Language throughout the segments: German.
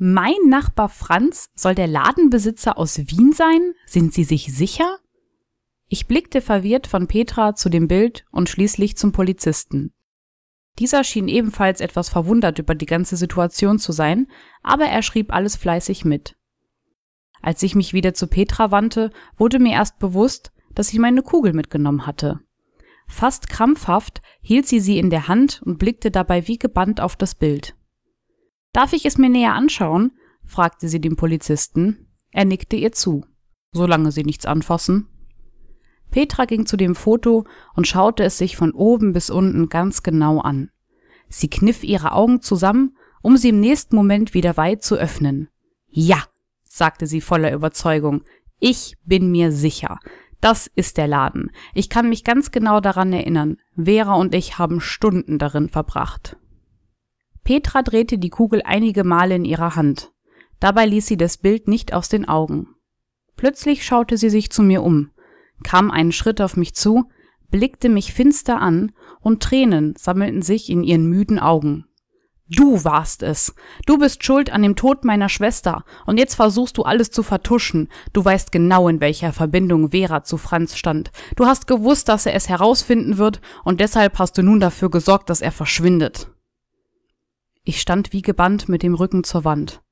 Mein Nachbar Franz soll der Ladenbesitzer aus Wien sein? Sind Sie sich sicher? Ich blickte verwirrt von Petra zu dem Bild und schließlich zum Polizisten. Dieser schien ebenfalls etwas verwundert über die ganze Situation zu sein, aber er schrieb alles fleißig mit. Als ich mich wieder zu Petra wandte, wurde mir erst bewusst, dass sie meine Kugel mitgenommen hatte. Fast krampfhaft hielt sie sie in der Hand und blickte dabei wie gebannt auf das Bild. Darf ich es mir näher anschauen? fragte sie den Polizisten. Er nickte ihr zu. Solange sie nichts anfassen. Petra ging zu dem Foto und schaute es sich von oben bis unten ganz genau an. Sie kniff ihre Augen zusammen, um sie im nächsten Moment wieder weit zu öffnen. Ja, sagte sie voller Überzeugung, ich bin mir sicher. Das ist der Laden. Ich kann mich ganz genau daran erinnern. Vera und ich haben Stunden darin verbracht. Petra drehte die Kugel einige Male in ihrer Hand. Dabei ließ sie das Bild nicht aus den Augen. Plötzlich schaute sie sich zu mir um, kam einen Schritt auf mich zu, blickte mich finster an und Tränen sammelten sich in ihren müden Augen. Du warst es. Du bist schuld an dem Tod meiner Schwester und jetzt versuchst du alles zu vertuschen. Du weißt genau, in welcher Verbindung Vera zu Franz stand. Du hast gewusst, dass er es herausfinden wird und deshalb hast du nun dafür gesorgt, dass er verschwindet. Ich stand wie gebannt mit dem Rücken zur Wand.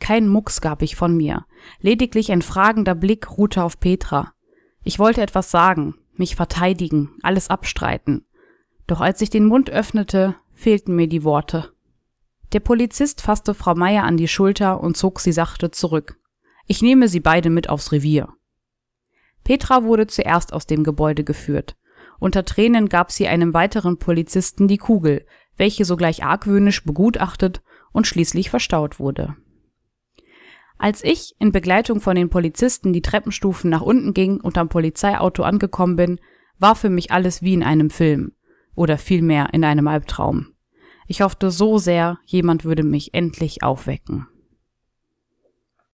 Kein Mucks gab ich von mir. Lediglich ein fragender Blick ruhte auf Petra. Ich wollte etwas sagen, mich verteidigen, alles abstreiten. Doch als ich den Mund öffnete, fehlten mir die Worte. Der Polizist fasste Frau Meier an die Schulter und zog sie sachte zurück. Ich nehme sie beide mit aufs Revier. Petra wurde zuerst aus dem Gebäude geführt. Unter Tränen gab sie einem weiteren Polizisten die Kugel, welche sogleich argwöhnisch begutachtet und schließlich verstaut wurde. Als ich in Begleitung von den Polizisten die Treppenstufen nach unten ging und am Polizeiauto angekommen bin, war für mich alles wie in einem Film oder vielmehr in einem Albtraum. Ich hoffte so sehr, jemand würde mich endlich aufwecken.